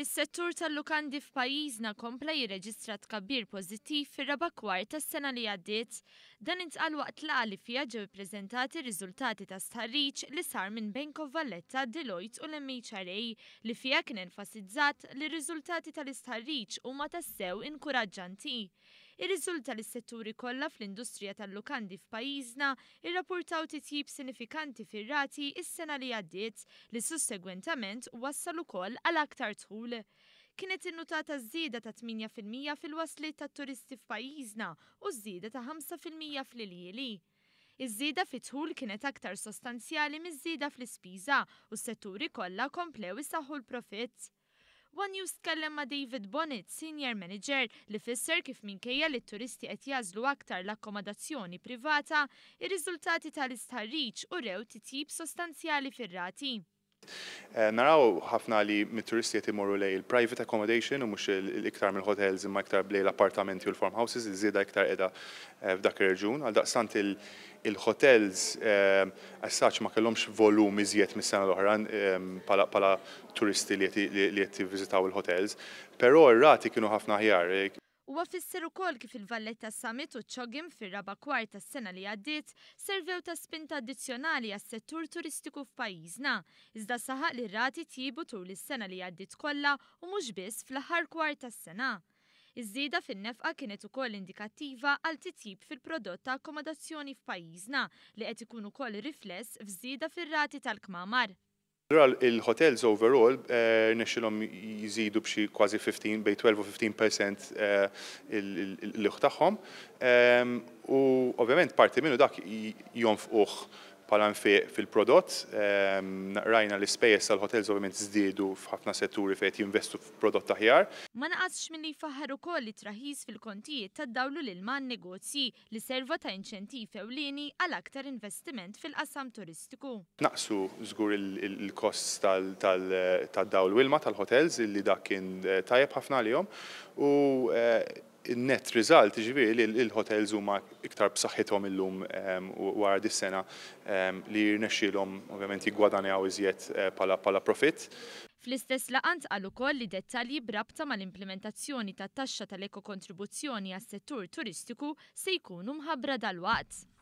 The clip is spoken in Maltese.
Is-settur tal-lukandi f'pajjiżna kompla jirreġistra tkabbir pożittiv fir-raba kwar tas-sena li għaddiet. Dan intqal waqt laqli fija ġew ippreżentati riżultati ta' stħarriġ li sar minn Bank of Valletta, Deloitte u l-MHRA li fija kien enfasizzat li riżultati tal-istħarriġ huma tassew inkuraġġanti. Irriżulta li s-setturi kollha fl-industrija tal-lukandi f'pajjiżna irrapportaw titjib sinifikanti fir-rati is-sena li għaddiet li sussegwentament wassal ukoll għal aktar tħul kienet innutata żieda ta' 8% fil-waslit tat turisti f'pajjiżna u żieda ta' 5% fil iljili Iż-żieda fit-tħul kienet aktar sostanzjali miż-żieda fl-ispiża u s-setturi kollha komplew isaħħu l-profitt. One News tkellem ma' David Bonnet, Senior Manager, li fisser kif minkejja li t-turisti qed jażlu aktar l-akkomodazzjoni privata, ir-riżultati tal-istħarriġ u rew titjib sostanzjali fir-rati. Eh, naraw ħafna li mit-turisti qed imorru lej il-private accommodation u mhux l-iktar mill-hotels imma iktar lej l-appartamenti u l-farm houses zida iktar qiegħda eh, f'dak ir-reġun għal daqsant il-hotels għassaċ eh, ma kellhomx volum iżjed mis-sena l-oħra ehm, pala turisti li qed jivviżitaw il-hotels, però r-rati kienu ħafna ħjar. U għafisser ukoll kif il-vallet ta' summit u ċogim fir-raba kwarta s sena li għaddiet servew ta' spinta addizzjonali għas settur turistiku f'pajjiżna, iżda saħaq li rati tjibu tul is-sena li għaddiet kollha u mhux biss fl-aħħar kwar ta' sena. Iż-żieda fin-nefqa kienet ukoll indikattiva għal titjib fil-prodott ta' akkomodazzjoni f'pajjiżna li qed ikun ukoll rifless f'żieda fir-rati tal-kmamar. Allora il-hotels overall uh, jizidu b'xi kważi 15 bej 12 u 15% eh, l-uħ tagħhom. Ehm, u ovvjament parti minnu dak jonfquh palan fil-prodott. Ehm, rajna l ispejjeż tal-hotels ovvjament zdidu f'ħafna setturi fejn jinvestu f'prodott aħjar. Ma naqasx milli faħar ukoll li traħis fil-kontijiet ta' dawlu lil man negozji li serva ta' inċentiv ewlieni għal aktar investiment fil-qasam turistiku. Naqsu żgur il-kost tad-dawlu eh, ilma tal-hotels illi dak kien eh, tajjeb ħafna l-jom u eh, net result li l hotels huma iktar b'saħħithom illum wara dis-sena li jirnexxilhom ovvjament jiggwadanjaw iżjed eh, pala profit. Fl-istess laqant għal ukoll li dettalji brabta mal-implementazzjoni tat taxxa tal-ekokontribuzzjoni għas-settur turistiku se jkunu mħabbra dal-waqt.